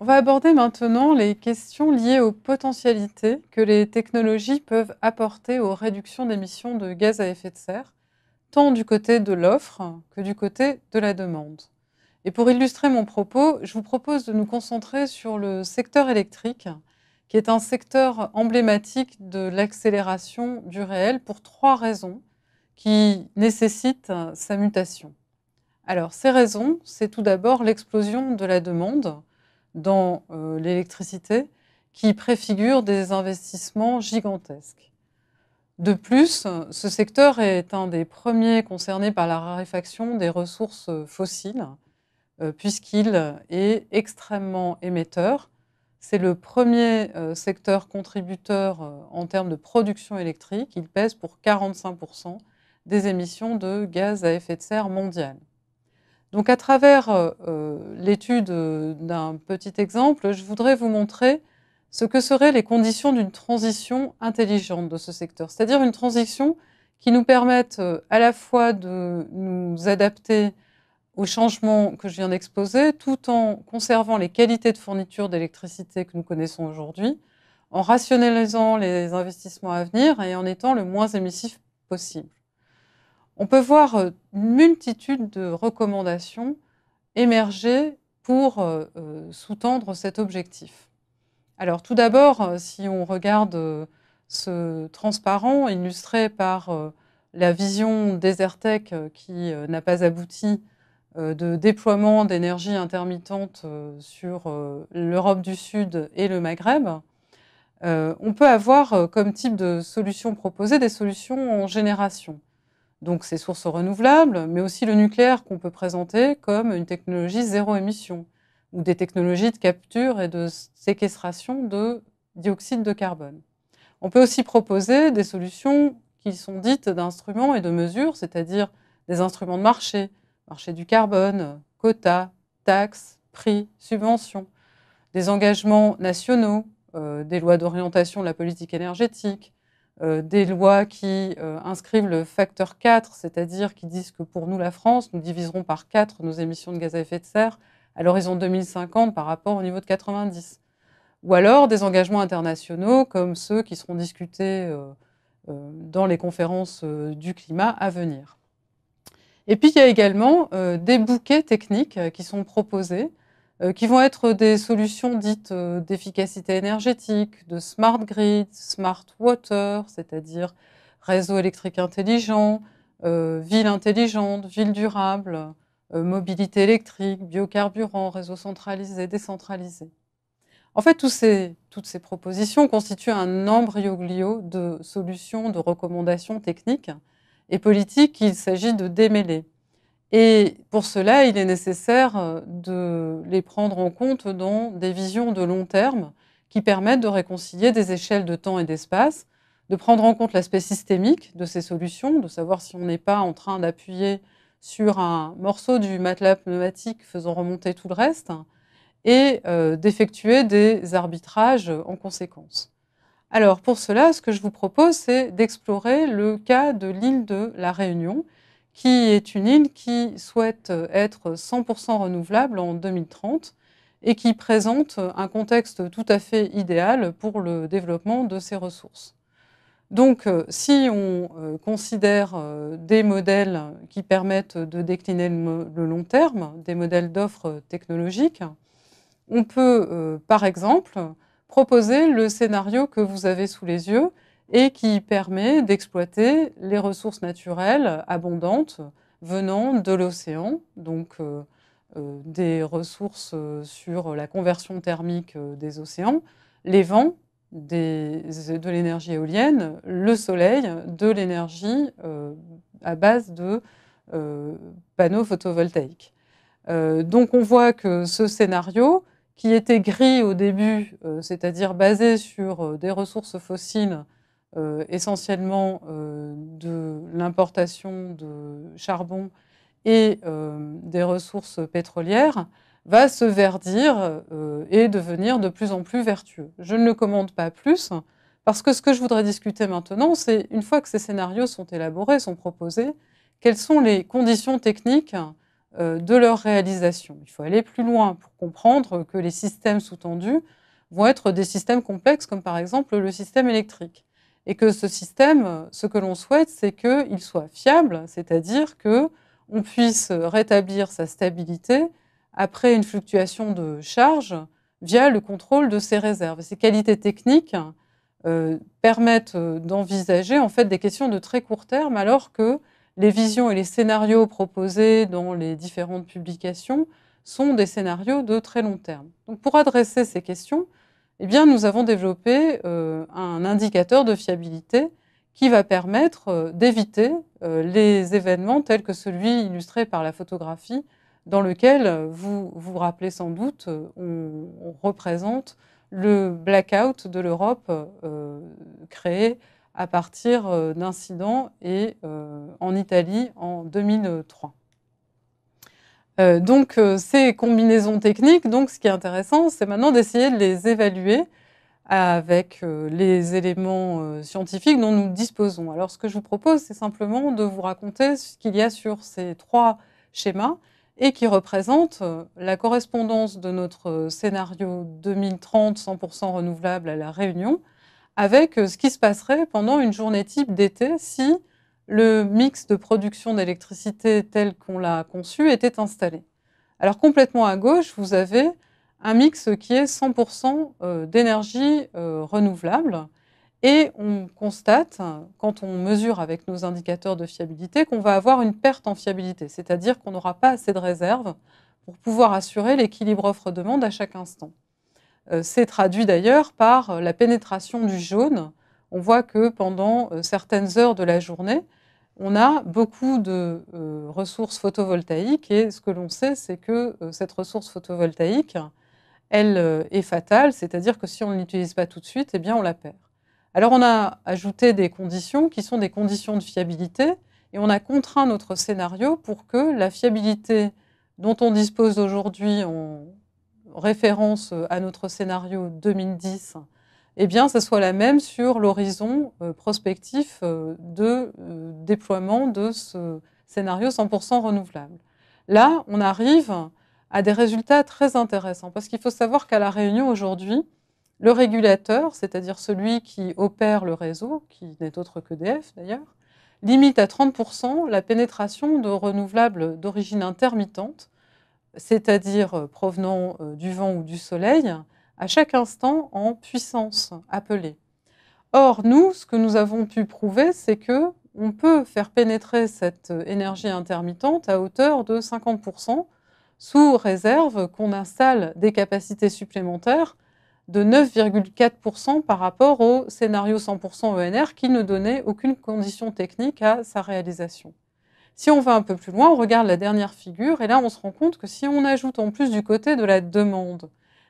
On va aborder maintenant les questions liées aux potentialités que les technologies peuvent apporter aux réductions d'émissions de gaz à effet de serre, tant du côté de l'offre que du côté de la demande. Et pour illustrer mon propos, je vous propose de nous concentrer sur le secteur électrique, qui est un secteur emblématique de l'accélération du réel pour trois raisons qui nécessitent sa mutation. Alors ces raisons, c'est tout d'abord l'explosion de la demande dans euh, l'électricité qui préfigure des investissements gigantesques. De plus, ce secteur est un des premiers concernés par la raréfaction des ressources fossiles, euh, puisqu'il est extrêmement émetteur. C'est le premier euh, secteur contributeur en termes de production électrique. Il pèse pour 45% des émissions de gaz à effet de serre mondiales. Donc à travers euh, euh, l'étude euh, d'un petit exemple, je voudrais vous montrer ce que seraient les conditions d'une transition intelligente de ce secteur, c'est-à-dire une transition qui nous permette à la fois de nous adapter aux changements que je viens d'exposer, tout en conservant les qualités de fourniture d'électricité que nous connaissons aujourd'hui, en rationalisant les investissements à venir et en étant le moins émissif possible on peut voir euh, une multitude de recommandations émerger pour euh, euh, sous-tendre cet objectif. Alors tout d'abord, si on regarde ce transparent illustré par la vision desertec qui n'a pas abouti de déploiement d'énergie intermittente sur l'Europe du Sud et le Maghreb, on peut avoir comme type de solution proposée des solutions en génération donc ces sources renouvelables, mais aussi le nucléaire qu'on peut présenter comme une technologie zéro émission ou des technologies de capture et de séquestration de dioxyde de carbone. On peut aussi proposer des solutions qui sont dites d'instruments et de mesures, c'est-à-dire des instruments de marché, marché du carbone, quotas, taxes, prix, subventions, des engagements nationaux, euh, des lois d'orientation de la politique énergétique, euh, des lois qui euh, inscrivent le facteur 4, c'est-à-dire qui disent que pour nous, la France, nous diviserons par 4 nos émissions de gaz à effet de serre à l'horizon 2050 par rapport au niveau de 90. Ou alors des engagements internationaux comme ceux qui seront discutés euh, dans les conférences du climat à venir. Et puis il y a également des bouquets techniques qui sont proposés euh, qui vont être des solutions dites euh, d'efficacité énergétique, de smart grid, smart water, c'est-à-dire réseau électrique intelligent, euh, ville intelligente, ville durable, mobilité électrique, biocarburant, réseau centralisé, décentralisé. En fait, toutes ces propositions constituent un embryoglio de solutions, de recommandations techniques et politiques qu'il s'agit de démêler. Et pour cela, il est nécessaire euh, de les prendre en compte dans des visions de long terme qui permettent de réconcilier des échelles de temps et d'espace, de prendre en compte l'aspect systémique de ces solutions, de savoir si on n'est pas en train d'appuyer sur un morceau du matelas pneumatique faisant remonter tout le reste, et euh, d'effectuer des arbitrages en conséquence. Alors pour cela, ce que je vous propose, c'est d'explorer le cas de l'île de la Réunion, qui est une île qui souhaite être 100% renouvelable en 2030 et qui présente un contexte tout à fait idéal pour le développement de ses ressources. Donc, euh, si on euh, considère euh, des modèles qui permettent de décliner le long terme, des modèles d'offres technologiques, on peut, par exemple, proposer le scénario que vous avez sous les yeux, et qui permet d'exploiter les ressources naturelles abondantes venant de l'océan, donc euh, euh, des ressources euh, sur la conversion thermique des océans, les vents de l'énergie éolienne, le soleil, de l'énergie à base de panneaux photovoltaïques. donc on voit que ce scénario, qui était gris au début, c'est-à-dire basé sur des ressources fossiles euh, essentiellement euh, de l'importation de charbon et euh, des ressources pétrolières, va se verdir et devenir de plus en plus vertueux. Je ne le commande pas plus, parce que ce que je voudrais discuter maintenant, c'est une fois que ces scénarios sont élaborés, sont proposés, quelles sont les conditions techniques de leur réalisation. Il faut aller plus loin pour comprendre que les systèmes sous-tendus vont être des systèmes complexes, comme par exemple le système électrique. Et que ce système, ce que l'on souhaite, c'est qu'il soit fiable, c'est-à-dire qu'on puisse rétablir sa stabilité après une fluctuation de charge via le contrôle de ses réserves. Ces qualités techniques euh, permettent euh, d'envisager en fait des questions de très court terme, alors que les visions et les scénarios proposés dans les différentes publications sont des scénarios de très long terme. Donc, pour adresser ces questions, eh bien, nous avons développé euh, un indicateur de fiabilité qui va permettre euh, d'éviter euh, les événements tels que celui illustré par la photographie, dans lequel, vous vous rappelez sans doute, on, représente le blackout de l'Europe créé à partir d'incidents et en Italie en 2003. Euh, donc, euh, ces combinaisons techniques, donc, ce qui est intéressant, c'est maintenant d'essayer de les évaluer avec euh, les éléments scientifiques dont nous disposons. Alors, ce que je vous propose, c'est simplement de vous raconter ce qu'il y a sur ces trois schémas et qui représentent la correspondance de notre scénario 2030 100% renouvelable à La Réunion avec ce qui se passerait pendant une journée type d'été si le mix de production d'électricité tel qu'on l'a conçu était installé. Alors complètement à gauche, vous avez un mix qui est 100% euh, d'énergie euh, renouvelable. Et on constate, quand on mesure avec nos indicateurs de fiabilité, qu'on va avoir une perte en fiabilité, c'est-à-dire qu'on n'aura pas assez de réserves pour pouvoir assurer l'équilibre offre-demande à chaque instant. Euh, c'est traduit d'ailleurs par la pénétration du jaune. On voit que pendant certaines heures de la journée, on a beaucoup de euh, ressources photovoltaïques et ce que l'on sait, c'est que euh, cette ressource photovoltaïque, elle euh, est fatale, c'est-à-dire que si on ne l'utilise pas tout de suite, eh bien on la perd. Alors on a ajouté des conditions qui sont des conditions de fiabilité et on a contraint notre scénario pour que la fiabilité dont on dispose aujourd'hui en référence à notre scénario 2010 eh bien, ça soit la même sur l'horizon euh, prospectif euh, de euh, déploiement de ce scénario 100% renouvelable. Là, on arrive à des résultats très intéressants, parce qu'il faut savoir qu'à La Réunion aujourd'hui, le régulateur, c'est-à-dire celui qui opère le réseau, qui n'est autre que DF d'ailleurs, limite à 30% la pénétration de renouvelables d'origine intermittente, c'est-à-dire provenant du vent ou du soleil, à chaque instant en puissance appelée. Or, nous, ce que nous avons pu prouver, c'est que peut faire pénétrer cette énergie intermittente à hauteur de 50%, sous réserve qu'on installe des capacités supplémentaires de 9,4% par rapport au scénario 100% ENR qui ne donnait aucune condition technique à sa réalisation. Si on va un peu plus loin, on regarde la dernière figure et là on se rend compte que si on ajoute en plus du côté de la demande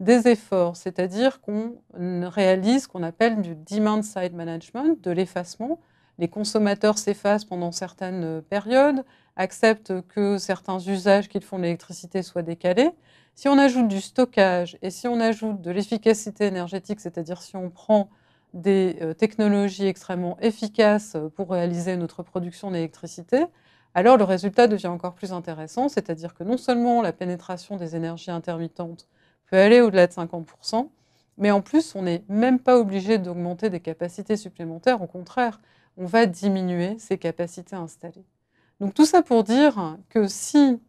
des efforts, c'est-à-dire qu'on réalise ce qu'on appelle du demand-side management, de l'effacement. Les consommateurs s'effacent pendant certaines périodes, acceptent que certains usages qu'ils font de l'électricité soient décalés. Si on ajoute du stockage et si on ajoute de l'efficacité énergétique, c'est-à-dire si on prend des euh, technologies extrêmement efficaces euh, pour réaliser notre production d'électricité, alors le résultat devient encore plus intéressant, c'est-à-dire que non seulement la pénétration des énergies intermittentes peut aller au-delà de 50%. Mais en plus, on n'est même pas obligé d'augmenter des capacités supplémentaires. Au contraire, on va diminuer ces capacités installées. Donc tout ça pour dire que si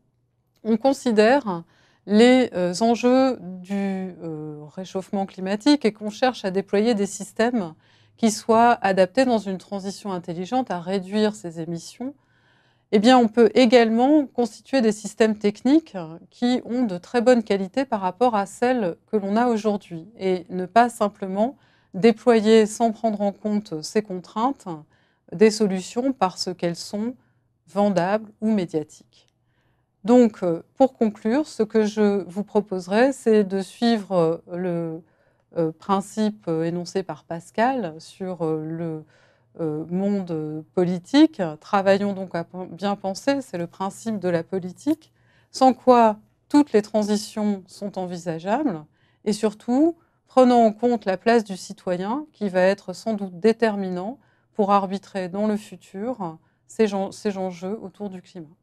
on considère les euh, enjeux du euh, réchauffement climatique et qu'on cherche à déployer des systèmes qui soient adaptés dans une transition intelligente à réduire ces émissions, eh bien, on peut également constituer des systèmes techniques qui ont de très bonnes qualités par rapport à celles que l'on a aujourd'hui et ne pas simplement déployer sans prendre en compte ces contraintes des solutions parce qu'elles sont vendables ou médiatiques. Donc, pour conclure, ce que je vous proposerai, c'est de suivre le euh, principe énoncé par Pascal sur euh, le euh, monde euh, politique. Travaillons donc à bien penser, c'est le principe de la politique, sans quoi toutes les transitions sont envisageables et surtout prenons en compte la place du citoyen qui va être sans doute déterminant pour arbitrer dans le futur ces, ces enjeux autour du climat.